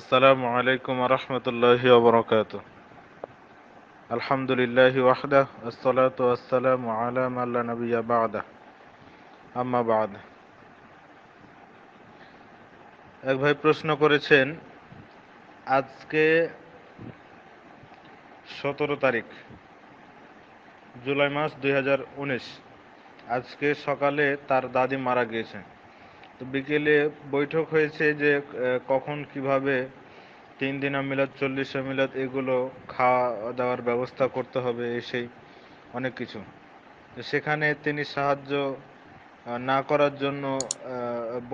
আসসালামু আলাইকুম রহমতুল্লাহি ওবরকাত আলহামদুলিল্লাহি ওয়াহদা আসসালাতু আসসালামু আলা মাল্লা নবিয়া বাদা আম্মা বাদ এক ভাই প্রশ্ন করেছেন আজকে সতেরো তারিখ জুলাই মাস দুই আজকে সকালে তার দাদি মারা গিয়েছেন তো বিকেলে বৈঠক হয়েছে যে কখন কিভাবে তিন দিন মিলাদ চল্লিশে মিলাদ এগুলো খাওয়া দাওয়ার ব্যবস্থা করতে হবে এসেই অনেক কিছু সেখানে তিনি সাহায্য না করার জন্য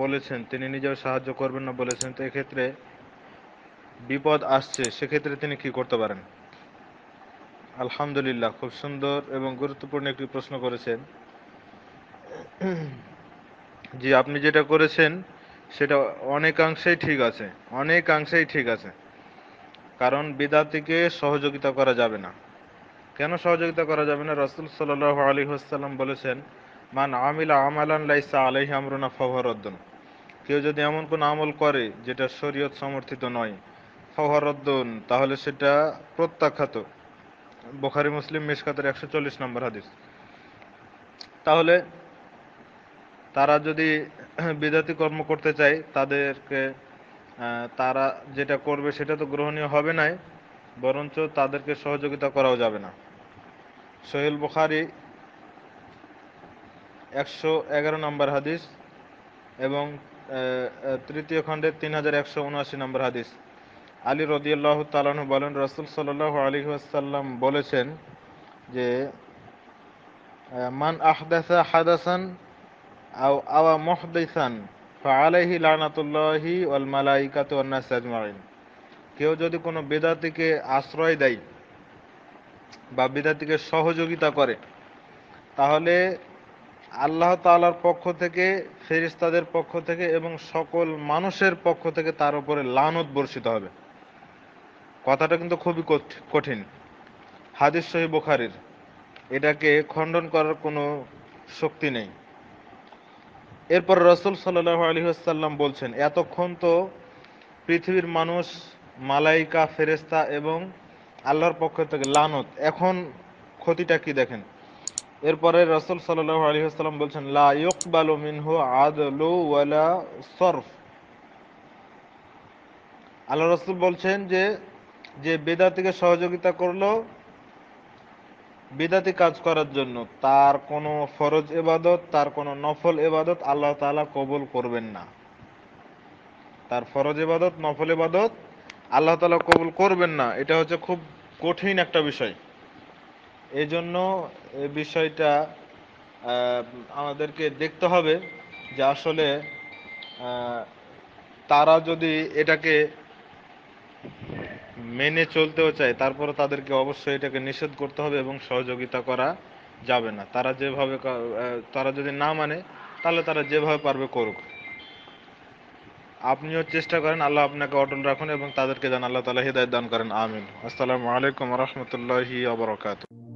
বলেছেন তিনি নিজেও সাহায্য করবেন না বলেছেন তো এক্ষেত্রে বিপদ আসছে সেক্ষেত্রে তিনি কি করতে পারেন আলহামদুলিল্লাহ খুব সুন্দর এবং গুরুত্বপূর্ণ একটি প্রশ্ন করেছেন যে আপনি যেটা করেছেন সেটা অনেকাংশেই ঠিক আছে অনেকাংশেই ঠিক আছে কারণ বিদাতিকে সহযোগিতা করা যাবে না কেন সহযোগিতা করা যাবে না রসুল সাল আলী হাসাল্লাম বলেছেন মান আমিলা আমালান লাইসা আলহি আমরুনা ফহরদ্দন কেউ যদি এমন কোনো আমল করে যেটা শরীয়ত সমর্থিত নয় ফহরদ্দন তাহলে সেটা প্রত্যাখ্যাত বোখারি মুসলিম মিসকাতের একশো চল্লিশ নম্বর হাদিস তাহলে তারা যদি বিদাতি কর্ম করতে চায় তাদেরকে তারা যেটা করবে সেটা তো গ্রহণীয় হবে নাই বরঞ্চ তাদেরকে সহযোগিতা করাও যাবে না সোহেল বুখারি একশো এগারো নম্বর হাদিস এবং তৃতীয় খণ্ডে তিন হাজার একশো উনআশি নম্বর হাদিস আলী রদিয়াল্লাহ তালানু বলেন রসুল সাল্লাহ আলী আসাল্লাম বলেছেন যে মান আহদাসা হাদাসান আও আওয়া মহদান ফালাইহি লানাতুল্লাহি ওয়াল মালাইকাত আজমাইন কেউ যদি কোনো বেদাতিকে আশ্রয় দেয় বা বেদাতিকে সহযোগিতা করে তাহলে আল্লাহ তালার পক্ষ থেকে ফেরিস্তাদের পক্ষ থেকে এবং সকল মানুষের পক্ষ থেকে তার উপরে লানত বর্ষিত হবে কথাটা কিন্তু খুবই কঠিন হাদিস সহি বোখারির এটাকে খণ্ডন করার কোনো শক্তি নেই এরপর রসুল সাল্লাহ আলী আসাল্লাম বলছেন এতক্ষণ তো পৃথিবীর মানুষ মালাইকা ফেরেস্তা এবং আল্লাহর পক্ষ থেকে লানত এখন ক্ষতিটা কি দেখেন এরপরে রসুল সাল্লাহ আলী আসাল্লাম বলছেন লা ইকবালু মিনহু লো ওয়ালা সরফ আল্লাহ রসুল বলছেন যে যে বেদাতিকে সহযোগিতা করলো বেদাতি কাজ করার জন্য তার কোনো ফরজ এবাদত তার কোনো নফল এবাদত আল্লাহ তালা কবুল করবেন না তার ফরজ এবাদত নফল এবাদত আল্লাহ তালা কবুল করবেন না এটা হচ্ছে খুব কঠিন একটা বিষয় এই জন্য এ বিষয়টা আমাদেরকে দেখতে হবে যে আসলে তারা যদি এটাকে মেনে চলতেও চায় তারপরে তাদেরকে অবশ্যই এটাকে নিষেধ করতে হবে এবং সহযোগিতা করা যাবে না তারা যেভাবে তারা যদি না মানে তাহলে তারা যেভাবে পারবে করুক আপনিও চেষ্টা করেন আল্লাহ আপনাকে অটল রাখুন এবং তাদেরকে যেন আল্লাহ তালা হৃদায়ত দান করেন আমিন আসসালামু আলাইকুম রহমতুল্লাহি আবরকাত